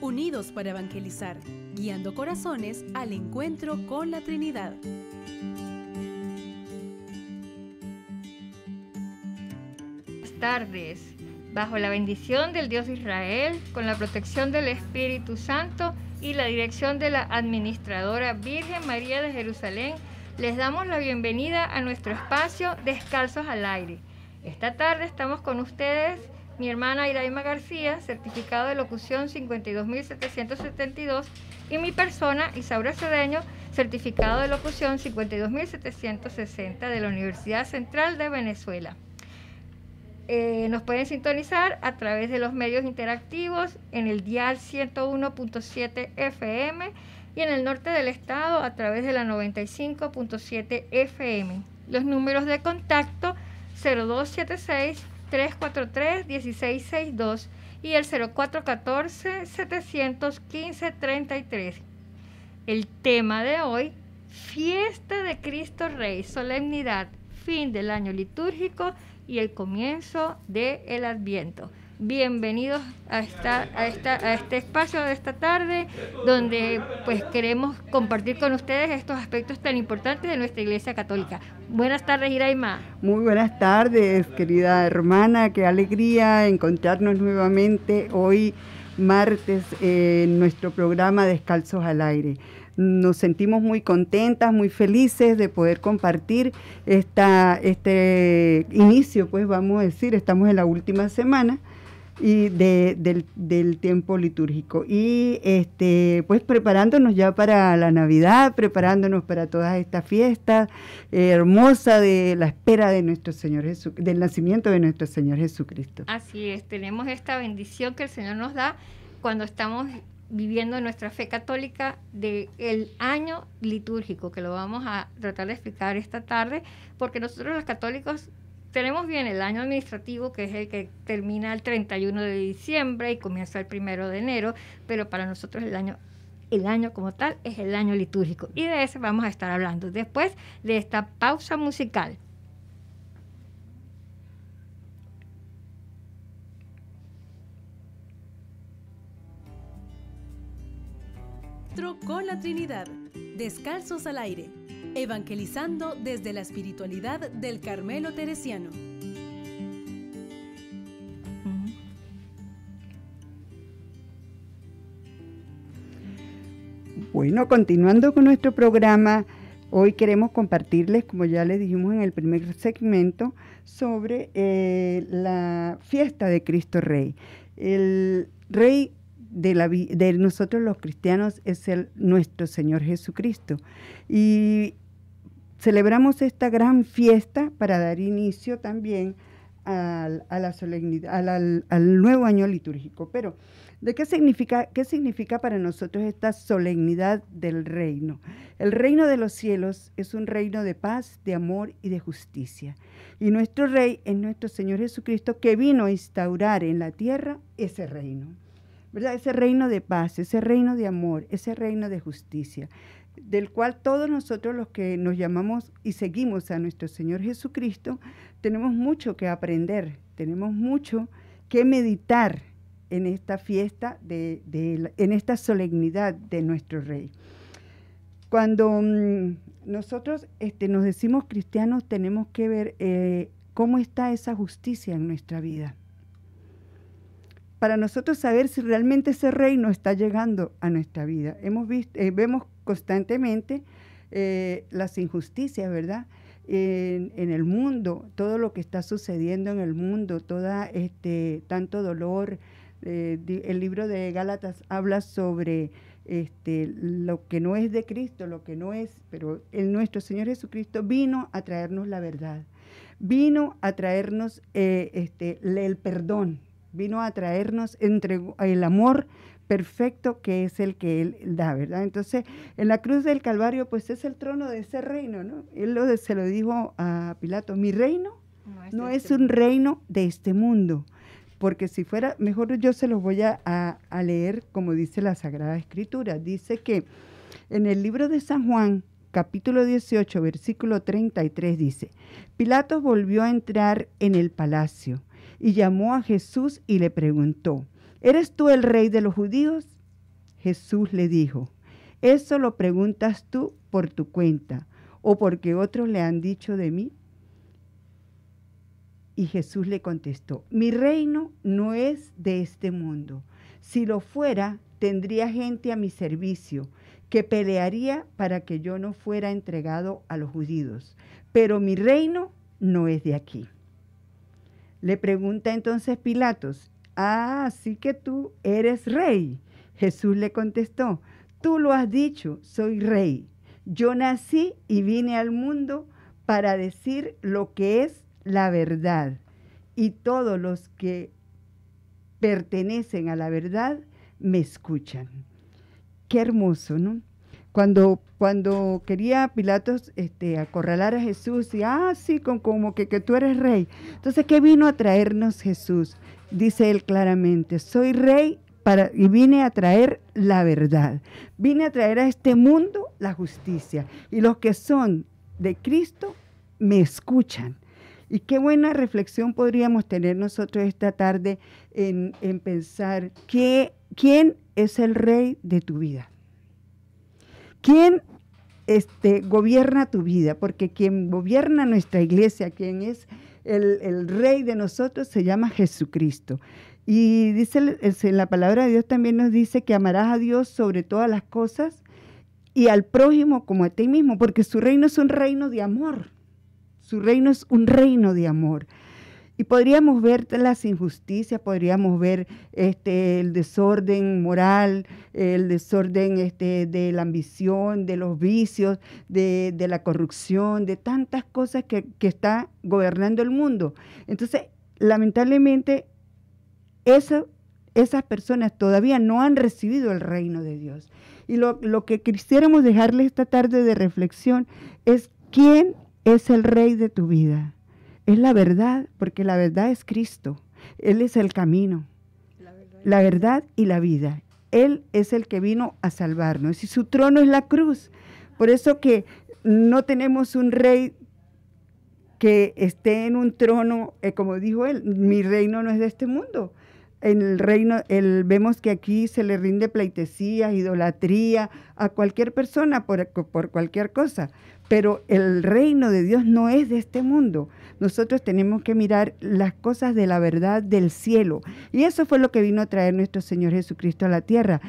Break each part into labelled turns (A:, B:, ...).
A: Unidos para evangelizar, guiando corazones al encuentro con la Trinidad.
B: Buenas tardes. Bajo la bendición del Dios Israel, con la protección del Espíritu Santo y la dirección de la Administradora Virgen María de Jerusalén, les damos la bienvenida a nuestro espacio Descalzos al Aire. Esta tarde estamos con ustedes mi hermana Iraima García, certificado de locución 52.772, y mi persona Isaura Cedeño, certificado de locución 52.760 de la Universidad Central de Venezuela. Eh, nos pueden sintonizar a través de los medios interactivos en el dial 101.7 FM y en el norte del estado a través de la 95.7 FM. Los números de contacto 0276 343-1662 y el 0414-715-33. El tema de hoy, fiesta de Cristo Rey, solemnidad, fin del año litúrgico y el comienzo del Adviento bienvenidos a, esta, a, esta, a este espacio de esta tarde, donde pues queremos compartir con ustedes estos aspectos tan importantes de nuestra Iglesia Católica. Buenas tardes, Iraima.
C: Muy buenas tardes, querida hermana, qué alegría encontrarnos nuevamente hoy martes en nuestro programa Descalzos al Aire. Nos sentimos muy contentas, muy felices de poder compartir esta, este inicio, pues vamos a decir, estamos en la última semana y de, del, del, tiempo litúrgico. Y este, pues preparándonos ya para la Navidad, preparándonos para todas esta fiesta eh, hermosa de la espera de nuestro Señor del nacimiento de nuestro Señor Jesucristo.
B: Así es, tenemos esta bendición que el Señor nos da cuando estamos viviendo nuestra fe católica del año litúrgico, que lo vamos a tratar de explicar esta tarde, porque nosotros los católicos tenemos bien el año administrativo, que es el que termina el 31 de diciembre y comienza el 1 de enero, pero para nosotros el año el año como tal es el año litúrgico y de eso vamos a estar hablando después de esta pausa musical.
A: la Trinidad, descalzos al aire. Evangelizando desde la espiritualidad del Carmelo Teresiano.
C: Bueno, continuando con nuestro programa, hoy queremos compartirles, como ya les dijimos en el primer segmento, sobre eh, la fiesta de Cristo Rey. El Rey de, nosotros los cristianos es el, nuestro Señor Jesucristo. Y celebramos esta gran fiesta para dar inicio también al, a la solemnidad, al, nuevo año litúrgico. Pero, ¿de qué significa, qué significa para nosotros esta solemnidad del reino? El reino de los cielos es un reino de paz, de amor y de justicia. Y nuestro rey es nuestro Señor Jesucristo que vino a instaurar en la tierra ese reino. Ese reino de paz, ese reino de amor, ese reino de justicia, del cual todos nosotros los que nos llamamos y seguimos a nuestro Señor Jesucristo, tenemos mucho que aprender, tenemos mucho que meditar en esta fiesta, de, en esta solemnidad de nuestro Rey. Cuando mm, nosotros este, nos decimos cristianos, tenemos que ver eh, cómo está esa justicia en nuestra vida para nosotros saber si realmente ese reino está llegando a nuestra vida. Hemos visto, eh, vemos constantemente eh, las injusticias, ¿verdad? En, el mundo, todo lo que está sucediendo en el mundo, toda este tanto dolor. Eh, el libro de Gálatas habla sobre este, lo que no es de Cristo, lo que no es, pero el nuestro Señor Jesucristo vino a traernos la verdad, vino a traernos este, el perdón, vino a traernos entre el amor perfecto que es el que Él da, ¿verdad? Entonces, en la cruz del Calvario, pues es el trono de ese reino, ¿no? Él se lo dijo a Pilato, mi reino no es, este un reino de este mundo, porque si fuera, mejor yo se los voy a, a leer como dice la Sagrada Escritura. Dice que en el libro de San Juan, capítulo 18, versículo 33, dice, Pilato volvió a entrar en el palacio y llamó a Jesús y le preguntó, ¿eres tú el rey de los judíos? Jesús le dijo, eso lo preguntas tú por tu cuenta o porque otros le han dicho de mí. Y Jesús le contestó, mi reino no es de este mundo. Si lo fuera, tendría gente a mi servicio que pelearía para que yo no fuera entregado a los judíos. Pero mi reino no es de aquí. Le pregunta entonces Pilatos, ah, así que tú eres rey. Jesús le contestó, tú lo has dicho, soy rey. Yo nací y vine al mundo para decir lo que es la verdad. Y todos los que pertenecen a la verdad me escuchan. Qué hermoso, ¿no? Cuando, quería Pilatos este, acorralar a Jesús y así ah, con, como que, tú eres rey. Entonces, ¿qué vino a traernos Jesús? Dice él claramente, soy rey para, y vine a traer la verdad. Vine a traer a este mundo la justicia. Y los que son de Cristo me escuchan. Y qué buena reflexión podríamos tener nosotros esta tarde en, pensar quién es el rey de tu vida. ¿Quién este, gobierna tu vida? Porque quien gobierna nuestra iglesia, quien es el, rey de nosotros, se llama Jesucristo. Y dice la palabra de Dios también nos dice que amarás a Dios sobre todas las cosas y al prójimo como a ti mismo, porque su reino es un reino de amor. Su reino es un reino de amor. Y podríamos ver las injusticias, podríamos ver este, el desorden moral, el desorden este, de la ambición, de los vicios, de, la corrupción, de tantas cosas que, está gobernando el mundo. Entonces, lamentablemente, esas personas todavía no han recibido el reino de Dios. Y lo, que quisiéramos dejarles esta tarde de reflexión es quién es el rey de tu vida. Es la verdad, porque la verdad es Cristo. Él es el camino, la verdad, y la vida. Él es el que vino a salvarnos y su trono es la cruz. Por eso que no tenemos un rey que esté en un trono, eh, como dijo él, mi reino no es de este mundo. En el reino, el, vemos que aquí se le rinde pleitesía, idolatría a cualquier persona por, por cualquier cosa, pero el reino de Dios no es de este mundo. Nosotros tenemos que mirar las cosas de la verdad del cielo. Y eso fue lo que vino a traer nuestro Señor Jesucristo a la tierra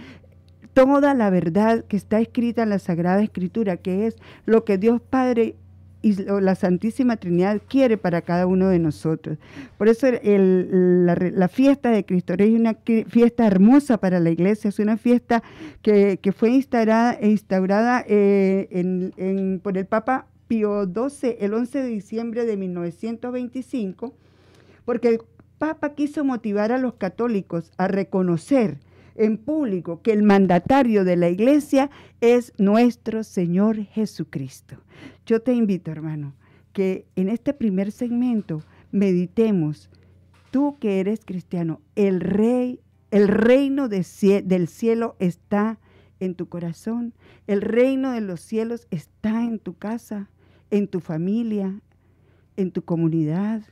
C: toda la verdad que está escrita en la Sagrada Escritura, que es lo que Dios Padre y la Santísima Trinidad quiere para cada uno de nosotros. Por eso la, fiesta de Cristo es una fiesta hermosa para la iglesia, es una fiesta que, fue instaurada, eh, por el Papa Pío XII el 11 de diciembre de 1925, porque el Papa quiso motivar a los católicos a reconocer en público que el mandatario de la iglesia es nuestro Señor Jesucristo. Yo te invito, hermano, que en este primer segmento meditemos, tú que eres cristiano, el rey, el reino del cielo está en tu corazón, el reino de los cielos está en tu casa en tu familia, en tu comunidad,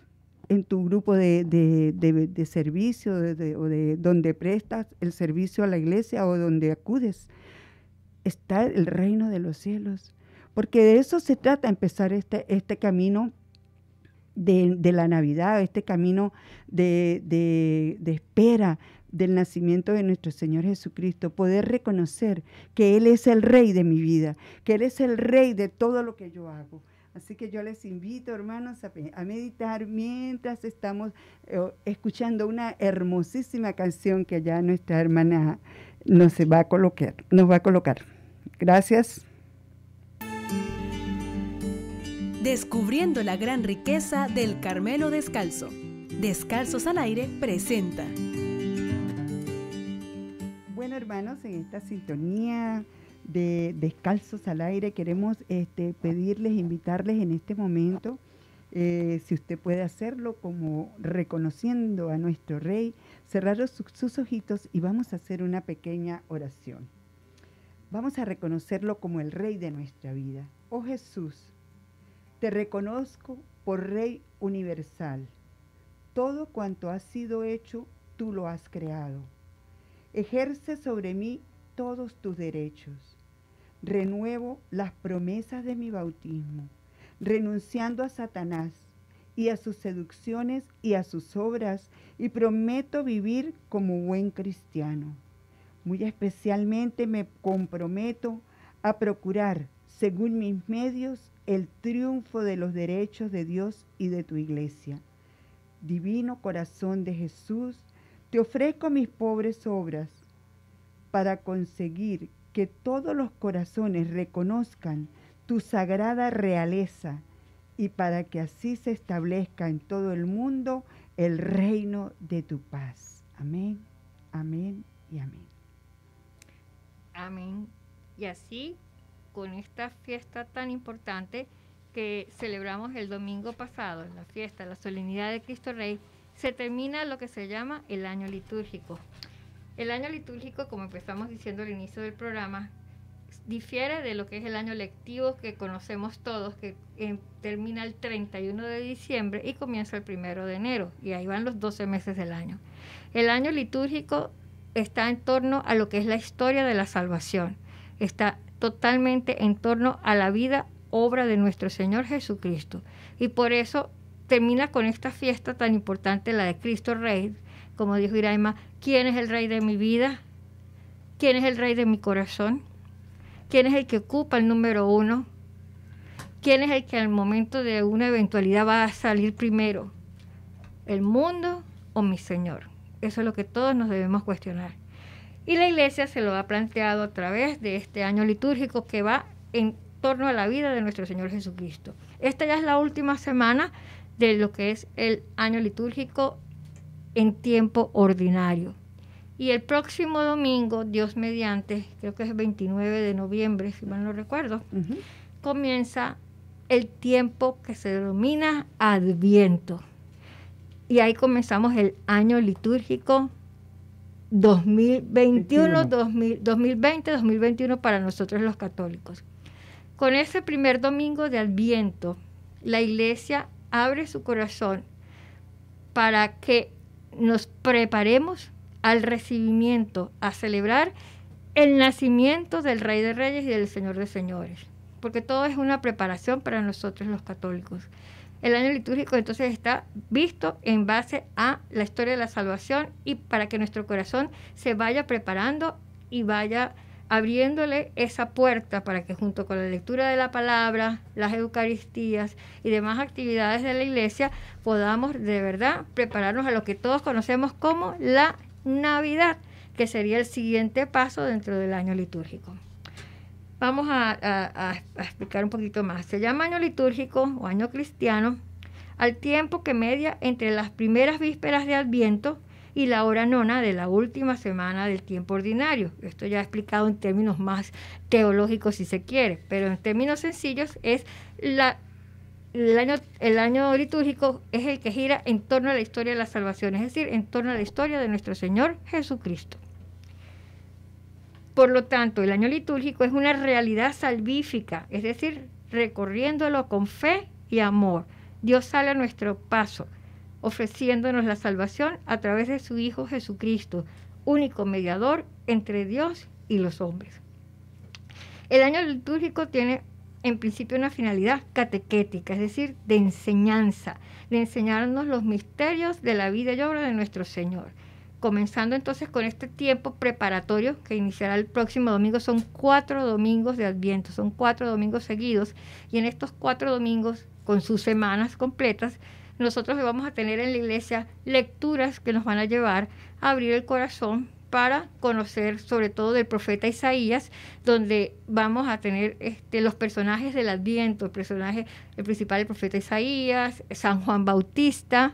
C: en tu grupo de, de, servicio de donde prestas el servicio a la iglesia o donde acudes. Está el reino de los cielos. Porque de eso se trata, empezar este, este camino de, la Navidad, este camino de, de espera, del nacimiento de nuestro Señor Jesucristo, poder reconocer que Él es el rey de mi vida, que Él es el rey de todo lo que yo hago. Así que yo les invito, hermanos, a, meditar mientras estamos eh, escuchando una hermosísima canción que ya nuestra hermana nos va a colocar. Nos va a colocar. Gracias.
A: Descubriendo la gran riqueza del Carmelo Descalzo. Descalzos al aire presenta
C: hermanos, en esta sintonía de Descalzos al Aire, queremos este, pedirles, invitarles en este momento, eh, si usted puede hacerlo, como reconociendo a nuestro Rey, cerrar sus ojitos y vamos a hacer una pequeña oración. Vamos a reconocerlo como el Rey de nuestra vida. Oh Jesús, te reconozco por Rey universal. Todo cuanto ha sido hecho, tú lo has creado ejerce sobre mí todos tus derechos. Renuevo las promesas de mi bautismo, renunciando a Satanás y a sus seducciones y a sus obras, y prometo vivir como buen cristiano. Muy especialmente me comprometo a procurar, según mis medios, el triunfo de los derechos de Dios y de tu iglesia. Divino corazón de Jesús, ofrezco mis pobres obras para conseguir que todos los corazones reconozcan tu sagrada realeza y para que así se establezca en todo el mundo el reino de tu paz. Amén, amén y amén.
B: Amén. Y así, con esta fiesta tan importante que celebramos el domingo pasado, en la fiesta, la solemnidad de Cristo Rey, se termina lo que se llama el año litúrgico. El año litúrgico, como empezamos diciendo al inicio del programa, difiere de lo que es el año lectivo que conocemos todos, que eh, termina el 31 de diciembre y comienza el 1 de enero, y ahí van los 12 meses del año. El año litúrgico está en torno a lo que es la historia de la salvación, está totalmente en torno a la vida, obra de nuestro Señor Jesucristo, y por eso termina con esta fiesta tan importante, la de Cristo Rey, como dijo Iraima, ¿quién es el Rey de mi vida? ¿Quién es el Rey de mi corazón? ¿Quién es el que ocupa el número uno? ¿Quién es el que al momento de una eventualidad va a salir primero? ¿El mundo o mi Señor? Eso es lo que todos nos debemos cuestionar. Y la iglesia se lo ha planteado a través de este año litúrgico que va en torno a la vida de nuestro Señor Jesucristo. Esta ya es la última semana de lo que es el año litúrgico en tiempo ordinario. Y el próximo domingo, Dios mediante, creo que es el 29 de noviembre, si mal no recuerdo, comienza el tiempo que se denomina Adviento. Y ahí comenzamos el año litúrgico 2021, 2020, 2021 para nosotros los católicos. Con ese primer domingo de Adviento, la iglesia abre su corazón para que nos preparemos al recibimiento, a celebrar el nacimiento del Rey de Reyes y del Señor de Señores, porque todo es una preparación para nosotros los católicos. El año litúrgico entonces está visto en base a la historia de la salvación y para que nuestro corazón se vaya preparando y vaya abriéndole esa puerta para que junto con la lectura de la palabra, las Eucaristías y demás actividades de la iglesia podamos de verdad prepararnos a lo que todos conocemos como la Navidad, que sería el siguiente paso dentro del año litúrgico. Vamos a, explicar un poquito más. Se llama año litúrgico o año cristiano al tiempo que media entre las primeras vísperas de Adviento y la hora nona de la última semana del tiempo ordinario. Esto ya he explicado en términos más teológicos si se quiere, pero en términos sencillos es la el año, el año litúrgico es el que gira en torno a la historia de la salvación, es decir, en torno a la historia de nuestro Señor Jesucristo. Por lo tanto, el año litúrgico es una realidad salvífica, es decir, recorriéndolo con fe y amor. Dios sale a nuestro paso ofreciéndonos la salvación a través de su Hijo Jesucristo, único mediador entre Dios y los hombres. El año litúrgico tiene en principio una finalidad catequética, es decir, de enseñanza, de enseñarnos los misterios de la vida y obra de nuestro Señor. Comenzando entonces con este tiempo preparatorio que iniciará el próximo domingo, son cuatro domingos de Adviento, son cuatro domingos seguidos, y en estos cuatro domingos, con sus semanas completas, nosotros vamos a tener en la iglesia lecturas que nos van a llevar a abrir el corazón para conocer sobre todo del profeta Isaías, donde vamos a tener este, los personajes del Adviento, el personaje, el principal, el profeta Isaías, San Juan Bautista,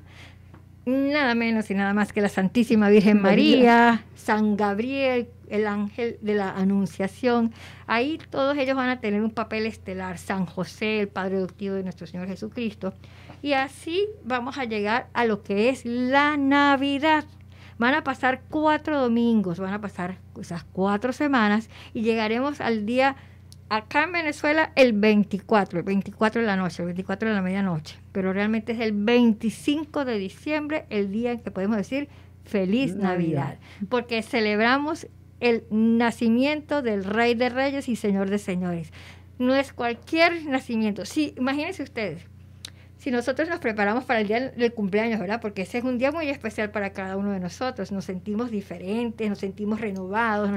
B: nada menos y nada más que la Santísima Virgen María San Gabriel, el ángel de la anunciación. Ahí todos ellos van a tener un papel estelar, San José, el Padre adoptivo de nuestro Señor Jesucristo. Y así vamos a llegar a lo que es la Navidad. Van a pasar cuatro domingos, van a pasar esas cuatro semanas y llegaremos al día acá en Venezuela el 24, el 24 de la noche, el 24 de la medianoche, pero realmente es el 25 de diciembre el día en que podemos decir feliz Navidad porque celebramos el nacimiento del Rey de Reyes y Señor de Señores. No es cualquier nacimiento. Si imagínense ustedes, si nosotros nos preparamos para el día del cumpleaños, ¿verdad? Porque ese es un día muy especial para cada uno de nosotros. Nos sentimos diferentes, nos sentimos renovados,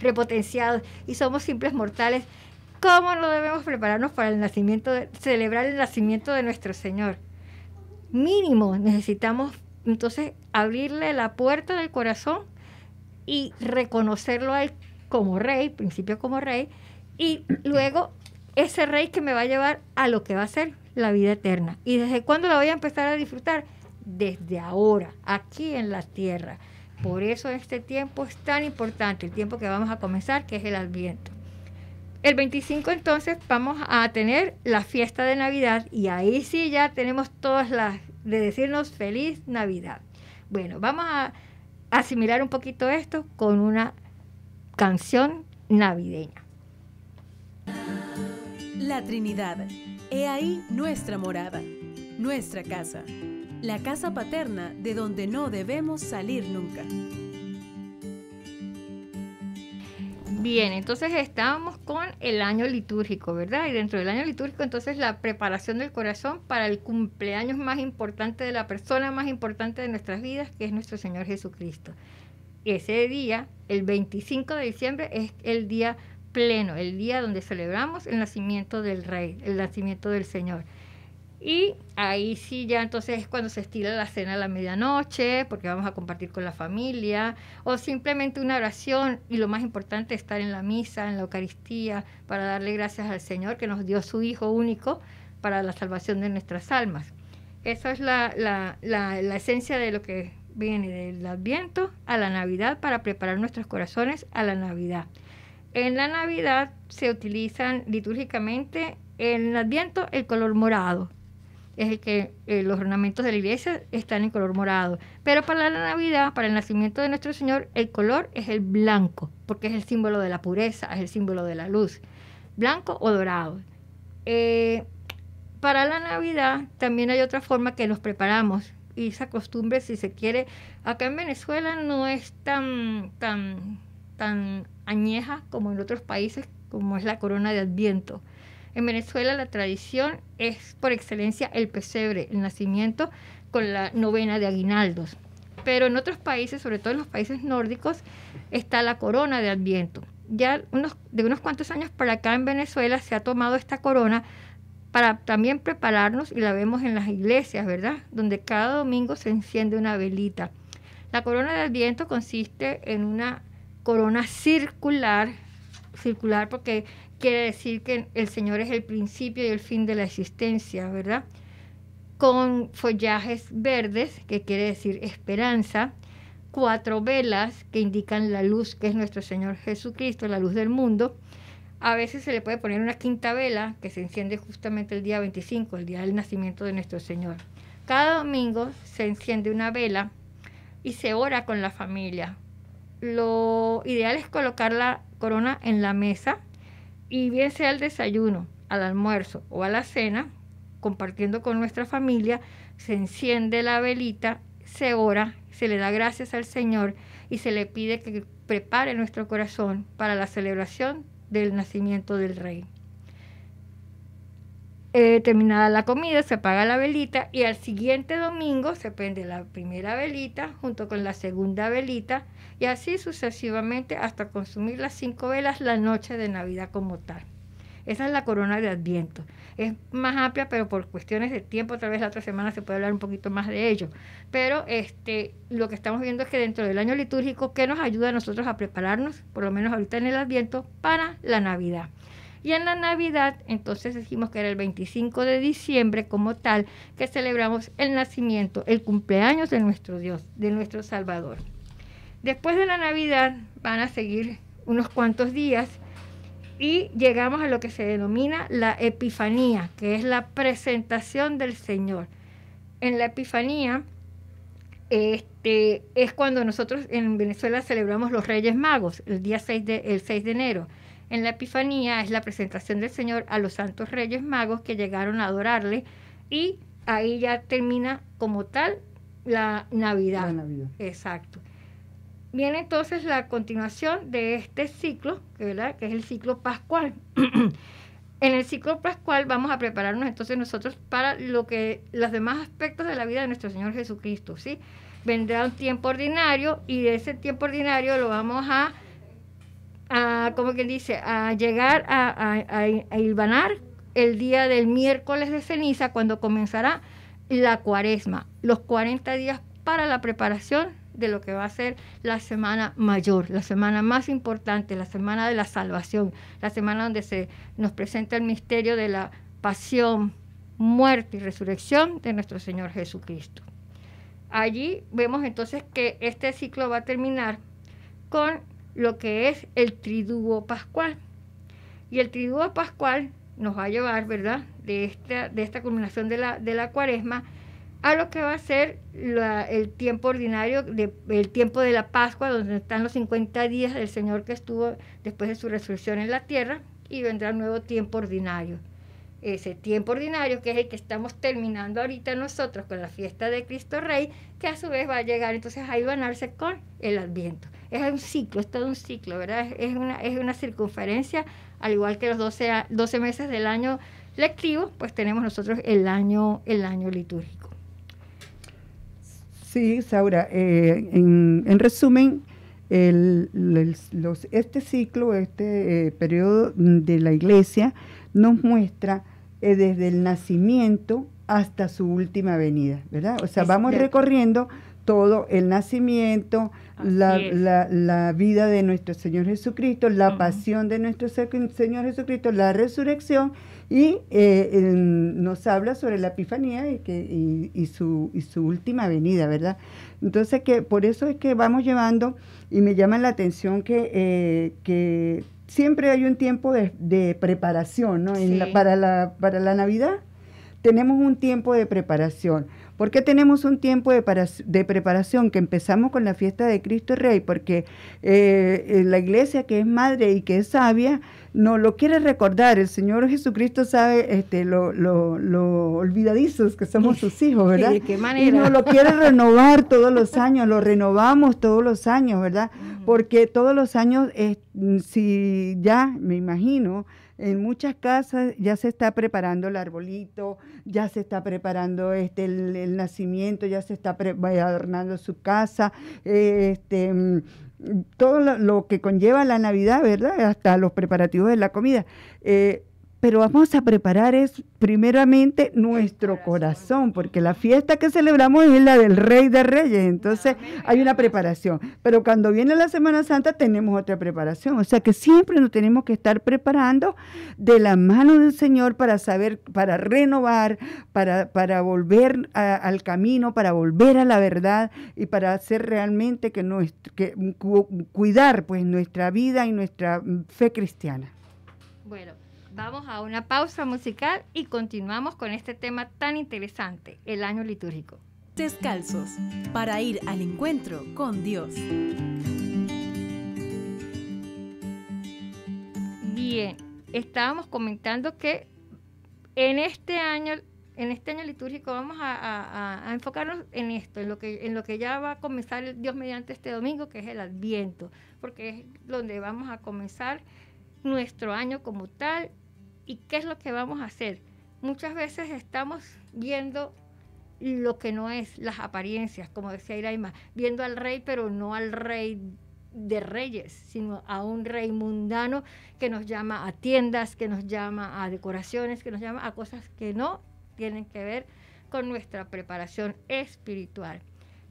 B: repotenciados y somos simples mortales. ¿Cómo no debemos prepararnos para el nacimiento, celebrar el nacimiento de nuestro Señor? Mínimo, necesitamos entonces abrirle la puerta del corazón y reconocerlo a él como rey, principio como rey, y luego ese rey que me va a llevar a lo que va a ser la vida eterna. ¿Y desde cuándo la voy a empezar a disfrutar? Desde ahora, aquí en la tierra. Por eso este tiempo es tan importante, el tiempo que vamos a comenzar, que es el Adviento. El 25 entonces vamos a tener la fiesta de Navidad y ahí sí ya tenemos todas las de decirnos feliz Navidad. Bueno, vamos a asimilar un poquito esto con una canción navideña.
A: La Trinidad. He ahí nuestra morada, nuestra casa, la casa paterna de donde no debemos salir nunca. Bien, entonces estábamos con el año
B: litúrgico, ¿verdad? Y dentro del año litúrgico, entonces la preparación del corazón para el cumpleaños más importante de la persona más importante de nuestras vidas, que es nuestro Señor Jesucristo. Ese día, el 25 de diciembre, es el día pleno, el día donde celebramos el nacimiento del Rey, el nacimiento del Señor. Y ahí sí ya entonces es cuando se estira la cena a la medianoche, porque vamos a compartir con la familia, o simplemente una oración y lo más importante es estar en la misa, en la Eucaristía, para darle gracias al Señor que nos dio su Hijo único para la salvación de nuestras almas. Esa es la, la esencia de lo que viene del Adviento a la Navidad para preparar nuestros corazones a la Navidad. En la Navidad se utilizan litúrgicamente en el Adviento el color morado, es el que eh, los ornamentos de la iglesia están en color morado. Pero para la Navidad, para el nacimiento de nuestro Señor, el color es el blanco, porque es el símbolo de la pureza, es el símbolo de la luz. Blanco o dorado. Eh, para la Navidad también hay otra forma que nos preparamos. Y esa costumbre, si se quiere, acá en Venezuela no es tan, tan, tan añeja como en otros países, como es la corona de Adviento. En Venezuela la tradición es por excelencia el pesebre, el nacimiento con la novena de aguinaldos. Pero en otros países, sobre todo en los países nórdicos, está la corona de Adviento. Ya de unos cuantos años para acá en Venezuela se ha tomado esta corona para también prepararnos y la vemos en las iglesias, ¿verdad? Donde cada domingo se enciende una velita. La corona de Adviento consiste en una corona circular circular porque quiere decir que el Señor es el principio y el fin de la existencia, ¿verdad? Con follajes verdes, que quiere decir esperanza, cuatro velas que indican la luz, que es nuestro Señor Jesucristo, la luz del mundo. A veces se le puede poner una quinta vela que se enciende justamente el día 25, el día del nacimiento de nuestro Señor. Cada domingo se enciende una vela y se ora con la familia, lo ideal es colocar la corona en la mesa y bien sea al desayuno, al almuerzo o a la cena, compartiendo con nuestra familia, se enciende la velita, se ora, se le da gracias al Señor y se le pide que prepare nuestro corazón para la celebración del nacimiento del Rey. Eh, terminada la comida, se apaga la velita y al siguiente domingo se prende la primera velita junto con la segunda velita y así sucesivamente hasta consumir las cinco velas la noche de Navidad como tal. Esa es la corona de Adviento. Es más amplia, pero por cuestiones de tiempo, tal vez la otra semana se puede hablar un poquito más de ello. Pero este, lo que estamos viendo es que dentro del año litúrgico, ¿qué nos ayuda a nosotros a prepararnos, por lo menos ahorita en el Adviento, para la Navidad? Y en la Navidad, entonces dijimos que era el 25 de diciembre como tal, que celebramos el nacimiento, el cumpleaños de nuestro Dios, de nuestro Salvador. Después de la Navidad van a seguir unos cuantos días y llegamos a lo que se denomina la Epifanía, que es la presentación del Señor. En la Epifanía este, es cuando nosotros en Venezuela celebramos los Reyes Magos, el día 6 de, el 6 de enero. En la Epifanía es la presentación del Señor a los santos Reyes Magos que llegaron a adorarle y ahí ya termina como tal La Navidad. Exacto viene entonces la continuación de este ciclo, que es el ciclo pascual. en el ciclo pascual vamos a prepararnos entonces nosotros para lo que los demás aspectos de la vida de nuestro Señor Jesucristo, ¿sí? Vendrá un tiempo ordinario y de ese tiempo ordinario lo vamos a, como dice, a llegar a, ilvanar hilvanar el día del miércoles de ceniza cuando comenzará la cuaresma, los 40 días para la preparación de lo que va a ser la semana mayor, la semana más importante, la semana de la salvación, la semana donde se nos presenta el misterio de la pasión, muerte y resurrección de nuestro Señor Jesucristo. Allí vemos entonces que este ciclo va a terminar con lo que es el triduo pascual. Y el triduo pascual nos va a llevar, ¿verdad?, de esta, de esta culminación de la, de la cuaresma a lo que va a ser el tiempo ordinario, el tiempo de la Pascua, donde están los 50 días del Señor que estuvo después de su resurrección en la tierra, y vendrá un nuevo tiempo ordinario. Ese tiempo ordinario que es el que estamos terminando ahorita nosotros con la fiesta de Cristo Rey, que a su vez va a llegar entonces a ibanarse con el Adviento. Es un ciclo, es todo un ciclo, ¿verdad? Es una, es una circunferencia, al igual que los 12, meses del año lectivo, pues tenemos nosotros el año, el año litúrgico.
C: Sí, Saura, eh, en, resumen, este ciclo, este eh, periodo de la iglesia nos muestra eh, desde el nacimiento hasta su última venida, ¿verdad? O sea, vamos recorriendo todo el nacimiento, la, vida de nuestro Señor Jesucristo, la pasión de nuestro Señor Jesucristo, la resurrección y eh, nos habla sobre la Epifanía y, que, y, su, y su última venida, ¿verdad? Entonces, que por eso es que vamos llevando y me llama la atención que, eh, que siempre hay un tiempo de, preparación, ¿no? para, la, para la Navidad tenemos un tiempo de preparación. ¿Por qué tenemos un tiempo de, preparación que empezamos con la fiesta de Cristo Rey? Porque eh, eh, la iglesia que es madre y que es sabia, no lo quiere recordar. El Señor Jesucristo sabe este, lo, olvidadizos que somos sus hijos, ¿verdad? Y no lo quiere renovar todos los años, lo renovamos todos los años, ¿verdad? Porque todos los años, si ya, me imagino, en muchas casas ya se está preparando el arbolito, ya se está preparando este, el, nacimiento, ya se está adornando su casa, eh, este, mm, todo lo, que conlleva la Navidad, ¿verdad? Hasta los preparativos de la comida. Eh, pero vamos a preparar es primeramente nuestro corazón. porque la fiesta que celebramos es la del Rey de Reyes, entonces hay una preparación, pero cuando viene la Semana Santa tenemos otra preparación, o sea que siempre nos tenemos que estar preparando de la mano del Señor para saber, para renovar, para, para volver al camino, para volver a la verdad y para hacer realmente que, nuestro, que cuidar pues nuestra vida y nuestra mm, fe cristiana.
B: Bueno, Vamos a una pausa musical y continuamos con este tema tan interesante, el año litúrgico.
A: Descalzos, para ir al encuentro con Dios.
B: Bien, estábamos comentando que en este año, en este año litúrgico vamos a, enfocarnos en esto, en lo, que, en lo que ya va a comenzar Dios mediante este domingo, que es el Adviento, porque es donde vamos a comenzar nuestro año como tal ¿Y qué es lo que vamos a hacer? Muchas veces estamos viendo lo que no es, las apariencias, como decía Iraima, viendo al rey, pero no al rey de reyes, sino a un rey mundano que nos llama a tiendas, que nos llama a decoraciones, que nos llama a cosas que no tienen que ver con nuestra preparación espiritual.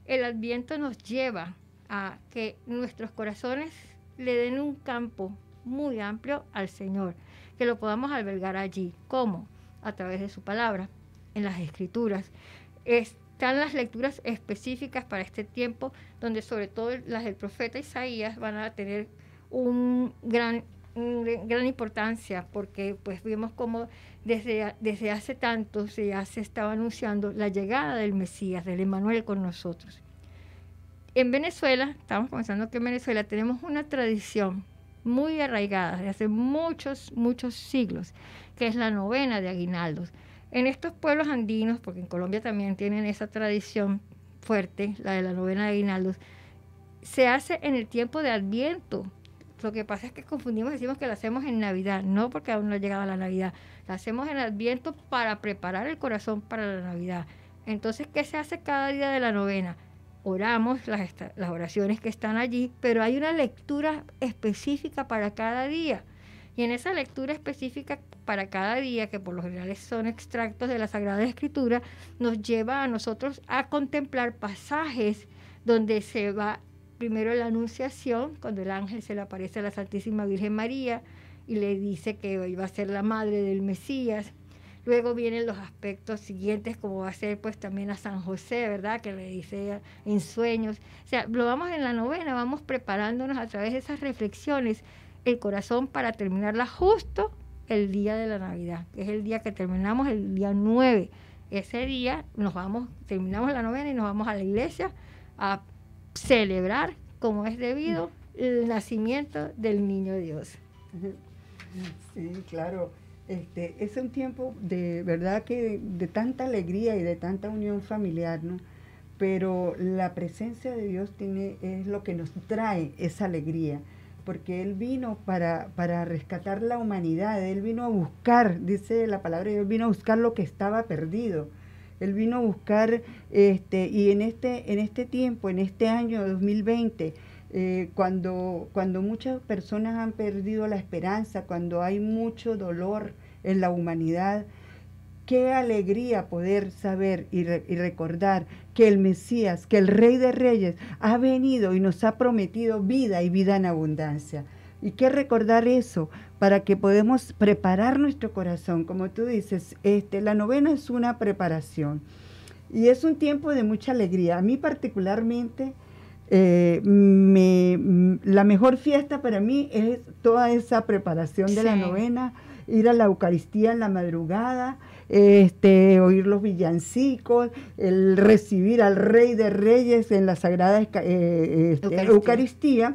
B: El adviento nos lleva a que nuestros corazones le den un campo muy amplio al Señor que lo podamos albergar allí. ¿Cómo? A través de su palabra, en las escrituras. Están las lecturas específicas para este tiempo, donde sobre todo las del profeta Isaías van a tener un gran gran importancia porque pues vimos cómo desde, desde hace tanto ya se estaba anunciando la llegada del Mesías, del Emanuel con nosotros. En Venezuela, estamos pensando que en Venezuela tenemos una tradición muy arraigadas de hace muchos, muchos siglos, que es la novena de aguinaldos. En estos pueblos andinos, porque en Colombia también tienen esa tradición fuerte, la de la novena de aguinaldos, se hace en el tiempo de Adviento. Lo que pasa es que confundimos, decimos que la hacemos en Navidad, no porque aún no ha llegado la Navidad. La hacemos en Adviento para preparar el corazón para la Navidad. Entonces, ¿qué se hace cada día de la novena? oramos las, las oraciones que están allí, pero hay una lectura específica para cada día. Y en esa lectura específica para cada día, que por lo general son extractos de la Sagrada Escritura, nos lleva a nosotros a contemplar pasajes donde se va primero la anunciación, cuando el ángel se le aparece a la Santísima Virgen María y le dice que iba a ser la madre del Mesías, Luego vienen los aspectos siguientes, como va a ser pues también a San José, ¿verdad? Que le dice en sueños. O sea, lo vamos en la novena, vamos preparándonos a través de esas reflexiones el corazón para terminarla justo el día de la Navidad, que es el día que terminamos, el día 9. Ese día nos vamos, terminamos la novena y nos vamos a la iglesia a celebrar como es debido
C: el nacimiento del niño Dios. Sí, claro. Este, es un tiempo de verdad que de tanta alegría y de tanta unión familiar, ¿no? Pero la presencia de Dios tiene, es lo que nos trae esa alegría, porque Él vino para, rescatar la humanidad, Él vino a buscar, dice la palabra, Él vino a buscar lo que estaba perdido. Él vino a buscar, este, y en este, en este tiempo, en este año 2020, eh, cuando, cuando muchas personas han perdido la esperanza, cuando hay mucho dolor en la humanidad, qué alegría poder saber y, recordar que el Mesías, que el Rey de Reyes, ha venido y nos ha prometido vida y vida en abundancia. Y qué recordar eso para que podamos preparar nuestro corazón. Como tú dices, este, la novena es una preparación. Y es un tiempo de mucha alegría. A mí particularmente eh, mm, la mejor fiesta para mí es toda esa preparación de la novena, ir a la Eucaristía en la madrugada, este, oír los villancicos, el recibir al Rey de Reyes en la Sagrada eh, este, Eucaristía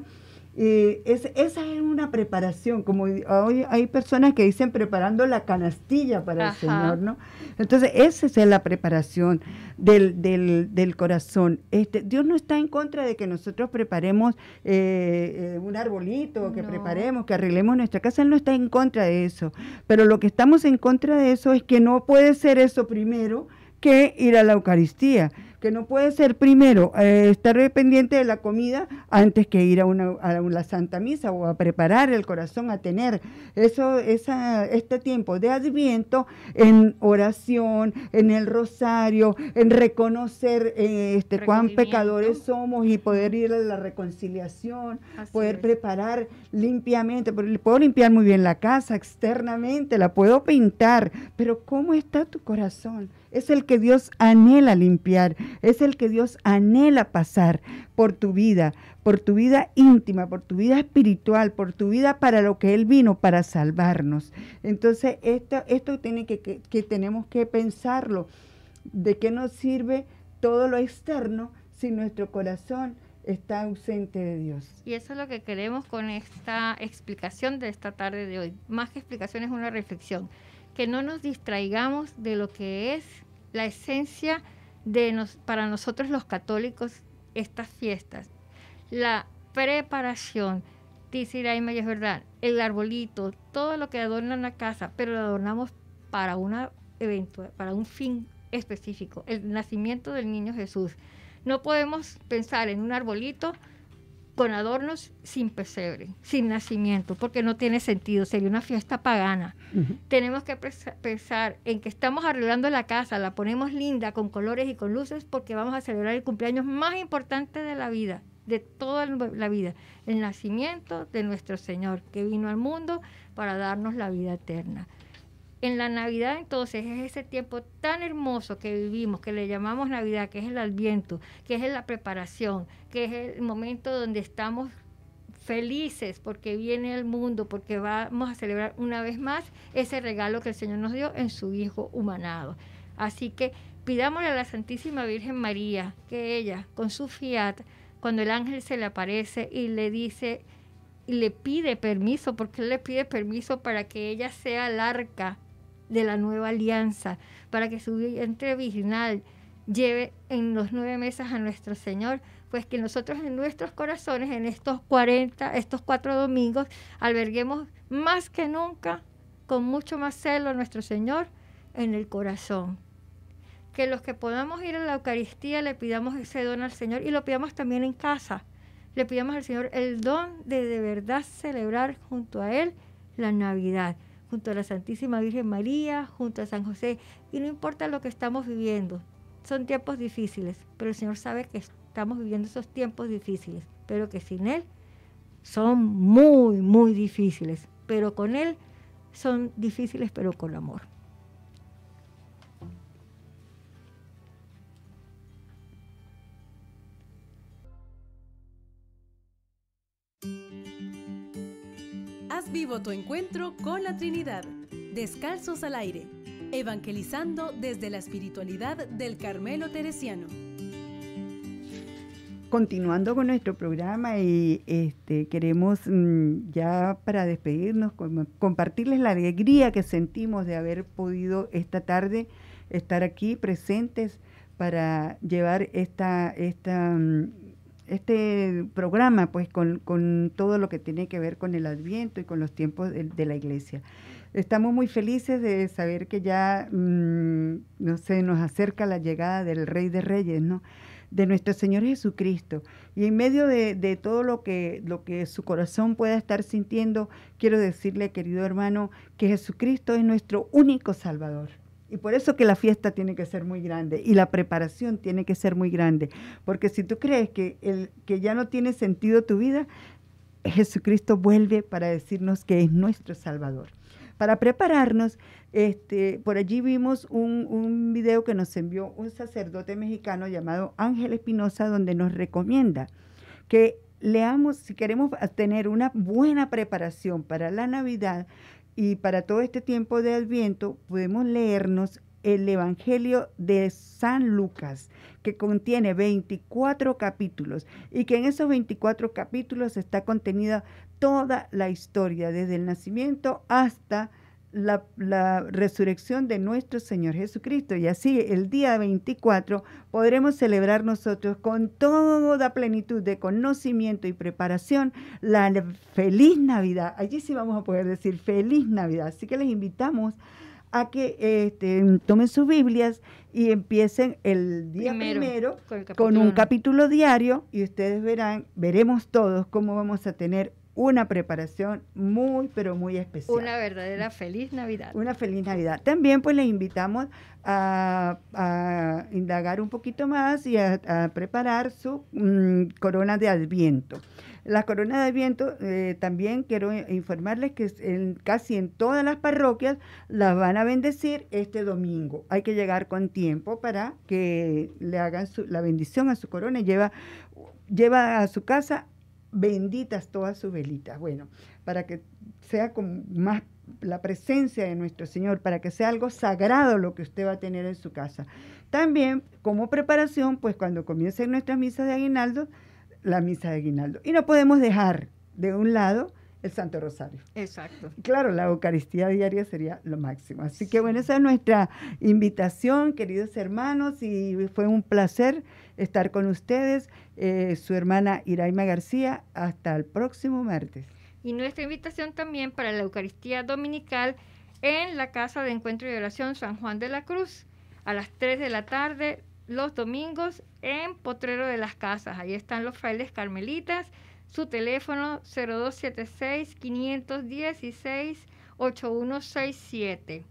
C: eh, es, esa es una preparación, como hoy hay personas que dicen preparando la canastilla para el Señor, ¿no? Entonces, esa es la preparación del, del, corazón. Este, Dios no está en contra de que nosotros preparemos eh, eh, un arbolito, que preparemos, que arreglemos nuestra casa, Él no está en contra de eso. Pero lo que estamos en contra de eso es que no puede ser eso primero que ir a la Eucaristía que no puede ser primero eh, estar dependiente de la comida antes que ir a una, santa misa o a preparar el corazón a tener eso esa este tiempo de adviento en oración en el rosario en reconocer eh, este cuán pecadores somos y poder ir a la reconciliación poder preparar limpiamente puedo limpiar muy bien la casa externamente la puedo pintar pero cómo está tu corazón es el que Dios anhela limpiar, es el que Dios anhela pasar por tu vida, por tu vida íntima, por tu vida espiritual, por tu vida para lo que Él vino, para salvarnos. Entonces, esto, esto tiene que, tenemos que pensarlo. ¿De qué nos sirve todo lo externo si nuestro corazón está ausente de Dios.
B: Y eso es lo que queremos con esta explicación de esta tarde de hoy. Más que explicación es una reflexión que no nos distraigamos de lo que es la esencia de nos, para nosotros los católicos estas fiestas. La preparación, dice Iraima, y es verdad, el arbolito, todo lo que adorna una casa, pero lo adornamos para, una evento, para un fin específico, el nacimiento del niño Jesús. No podemos pensar en un arbolito con adornos sin pesebre, sin nacimiento, porque no tiene sentido, sería una fiesta pagana. Tenemos que pensar en que estamos arreglando la casa, la ponemos linda con colores y con luces porque vamos a celebrar el cumpleaños más importante de la vida, de toda la vida, el nacimiento de nuestro Señor, que vino al mundo para darnos la vida eterna. En la Navidad entonces es ese tiempo tan hermoso que vivimos, que le llamamos Navidad, que es el adviento, que es la preparación, que es el momento donde estamos felices porque viene el mundo, porque vamos a celebrar una vez más ese regalo que el Señor nos dio en su Hijo humanado. Así que pidámosle a la Santísima Virgen María que ella, con su fiat, cuando el ángel se le aparece y le dice, y le pide permiso, porque él le pide permiso para que ella sea el arca de la nueva alianza, para que su vientre virginal lleve en los nueve meses a nuestro Señor, pues que nosotros en nuestros corazones, en estos 40, estos cuatro domingos, alberguemos más que nunca, con mucho más celo, a nuestro Señor en el corazón. Que los que podamos ir a la Eucaristía le pidamos ese don al Señor y lo pidamos también en casa. Le pidamos al Señor el don de de verdad celebrar junto a Él la Navidad junto a la Santísima Virgen María, junto a San José, y no importa lo que estamos viviendo, son tiempos difíciles, pero el Señor sabe que estamos viviendo esos tiempos difíciles, pero que sin Él son muy, muy difíciles, pero con Él son difíciles, pero con amor.
A: vivo tu encuentro con la Trinidad. Descalzos al aire. Evangelizando desde la espiritualidad del Carmelo Teresiano.
C: Continuando con nuestro programa y este, queremos mm, ya para despedirnos compartirles la alegría que sentimos de haber podido esta tarde estar aquí presentes para llevar esta, esta mm, este programa, pues con, todo lo que tiene que ver con el adviento y con los tiempos de, la iglesia. Estamos muy felices de saber que ya, mm, no sé, nos acerca la llegada del Rey de Reyes, ¿no? De nuestro Señor Jesucristo. Y en medio de, de todo lo que, lo que su corazón pueda estar sintiendo, quiero decirle, querido hermano, que Jesucristo es nuestro único Salvador. Y por eso que la fiesta tiene que ser muy grande y la preparación tiene que ser muy grande. Porque si tú crees que, el, que ya no tiene sentido tu vida, Jesucristo vuelve para decirnos que es nuestro Salvador. Para prepararnos, este, por allí vimos un, un video que nos envió un sacerdote mexicano llamado Ángel Espinosa, donde nos recomienda que leamos, si queremos tener una buena preparación para la Navidad, y para todo este tiempo de Adviento podemos leernos el Evangelio de San Lucas, que contiene 24 capítulos y que en esos 24 capítulos está contenida toda la historia, desde el nacimiento hasta la, resurrección de nuestro Señor Jesucristo. Y así el día 24 podremos celebrar nosotros con toda plenitud de conocimiento y preparación la feliz Navidad. Allí sí vamos a poder decir feliz Navidad. Así que les invitamos a que este, tomen sus Biblias y empiecen el día primero, con, un capítulo diario y ustedes verán, veremos todos cómo vamos a tener una preparación muy, pero muy especial. Una verdadera feliz Navidad. Una feliz Navidad. También pues les invitamos a, indagar un poquito más y a, preparar su mm, corona de adviento. La corona de adviento, eh, también quiero informarles que en, casi en todas las parroquias las van a bendecir este domingo. Hay que llegar con tiempo para que le hagan su, la bendición a su corona. Lleva, lleva a su casa benditas todas sus velitas. Bueno, para que sea con más la presencia de nuestro Señor, para que sea algo sagrado lo que usted va a tener en su casa. También como preparación, pues cuando comiencen nuestras misas de aguinaldo, la misa de aguinaldo. Y no podemos dejar de un lado el Santo Rosario. Exacto. Claro, la Eucaristía diaria sería lo máximo. Así que bueno, esa es nuestra invitación, queridos hermanos, y fue un placer estar con ustedes, eh, su hermana Iraima García. Hasta el próximo martes.
B: Y nuestra invitación también para la Eucaristía Dominical en la Casa de Encuentro y Oración San Juan de la Cruz a las 3 de la tarde los domingos en Potrero de las Casas. Ahí están los frailes carmelitas. Su teléfono 0276 516 8167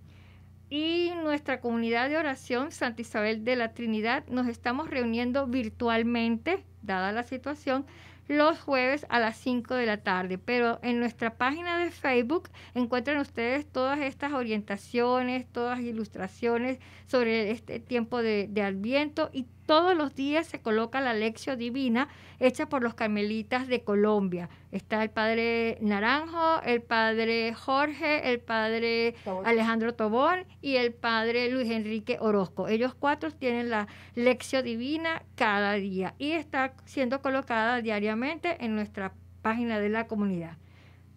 B: y nuestra comunidad de oración Santa Isabel de la Trinidad nos estamos reuniendo virtualmente, dada la situación, los jueves a las 5 de la tarde. Pero en nuestra página de Facebook encuentran ustedes todas estas orientaciones, todas ilustraciones sobre este tiempo de, de Adviento y todos los días se coloca la lección divina hecha por los carmelitas de Colombia. Está el padre Naranjo, el padre Jorge, el padre Alejandro Tobón y el padre Luis Enrique Orozco. Ellos cuatro tienen la lección divina cada día y está siendo colocada diariamente en nuestra página de la comunidad.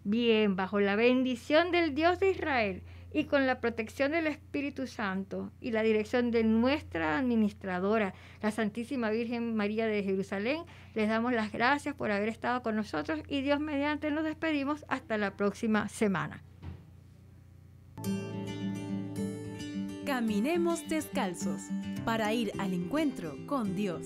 B: Bien, bajo la bendición del Dios de Israel y con la protección del Espíritu Santo y la dirección de nuestra administradora, la Santísima Virgen María de Jerusalén, les damos las gracias por haber estado con nosotros y Dios mediante
A: nos despedimos hasta la próxima semana. Caminemos descalzos para ir al encuentro con Dios.